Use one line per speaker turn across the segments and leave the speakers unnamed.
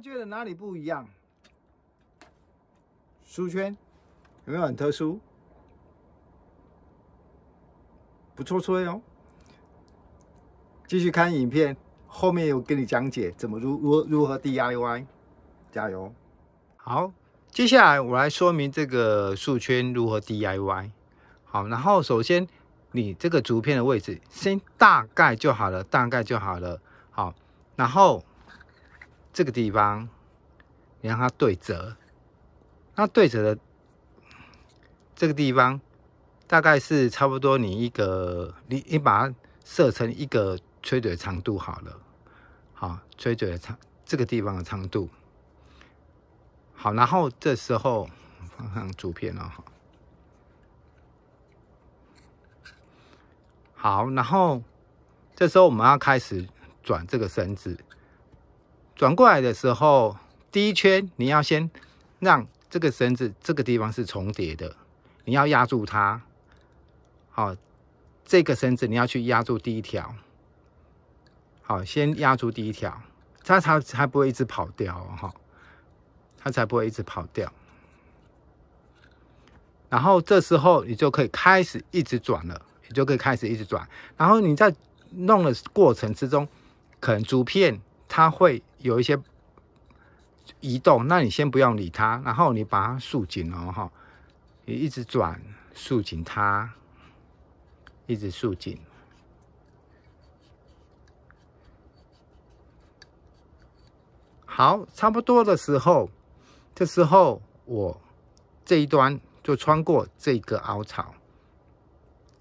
觉得哪里不一样？书圈有没有很特殊？不错，错哟。继续看影片，后面有跟你讲解怎么如如如何 DIY。加油！好，接下来我来说明这个树圈如何 DIY。好，然后首先你这个竹片的位置，先大概就好了，大概就好了。好，然后。这个地方，你让它对折，那对折的这个地方，大概是差不多你一个，你你把它设成一个吹嘴长度好了，好，吹嘴的长，这个地方的长度，好，然后这时候放上竹片了哈，好，然后这时候我们要开始转这个绳子。转过来的时候，第一圈你要先让这个绳子这个地方是重叠的，你要压住它。好，这个绳子你要去压住第一条。好，先压住第一条，它才才不会一直跑掉哈，它才不会一直跑掉。然后这时候你就可以开始一直转了，你就可以开始一直转。然后你在弄的过程之中，可能竹片它会。有一些移动，那你先不用理它，然后你把它束紧哦，哈，你一直转，束紧它，一直束紧。好，差不多的时候，这时候我这一端就穿过这个凹槽，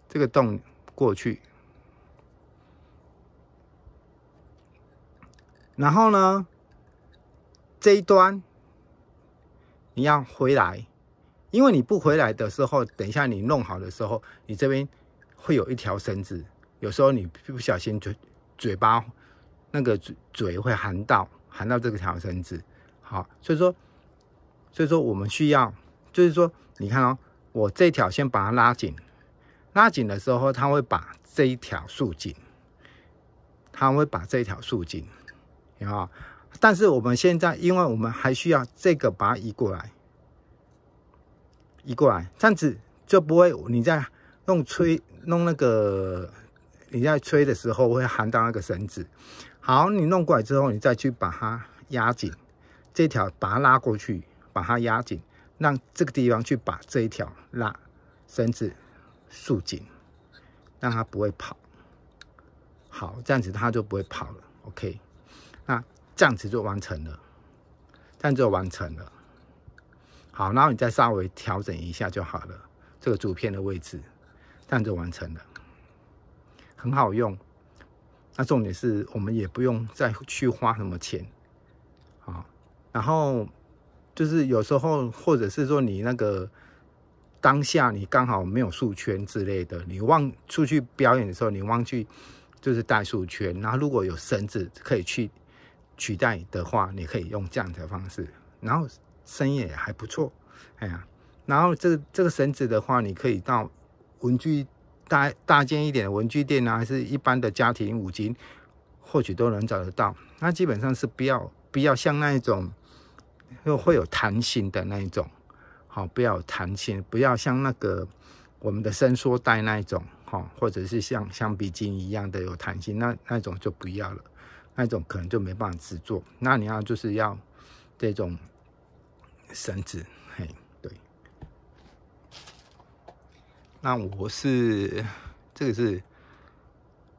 这个洞过去。然后呢，这一端你要回来，因为你不回来的时候，等一下你弄好的时候，你这边会有一条绳子，有时候你不小心嘴嘴巴那个嘴嘴会含到含到这个条绳子。好，所以说所以说我们需要，就是说你看哦，我这条先把它拉紧，拉紧的时候，它会把这一条束紧，它会把这一条束紧。啊！但是我们现在，因为我们还需要这个，把它移过来，移过来，这样子就不会你在弄吹弄那个，你在吹的时候会含到那个绳子。好，你弄过来之后，你再去把它压紧，这条把它拉过去，把它压紧，让这个地方去把这一条拉绳子束紧，让它不会跑。好，这样子它就不会跑了。OK。那这样子就完成了，这样就完成了。好，然后你再稍微调整一下就好了。这个主片的位置，这样就完成了，很好用。那重点是我们也不用再去花什么钱，啊，然后就是有时候或者是说你那个当下你刚好没有树圈之类的，你忘出去表演的时候你忘记就是带树圈，然后如果有绳子可以去。取代的话，你可以用这样的方式，然后声音也还不错，哎呀，然后这这个绳子的话，你可以到文具大大件一点的文具店啊，还是一般的家庭五金，或许都能找得到。那基本上是不要不要像那一种又会有弹性的那一种，好，不要弹性，不要像那个我们的伸缩带那一种，哈，或者是像橡皮筋一样的有弹性那那种就不要了。那种可能就没办法制作，那你要就是要这种绳子，嘿，对。那我是这个是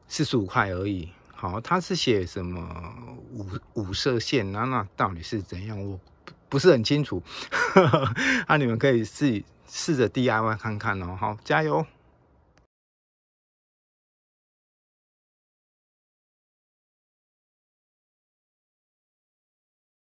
四十五块而已，好，它是写什么五五色线那那到底是怎样？我不是很清楚。那你们可以自己试着 DIY 看看哦。好，加油。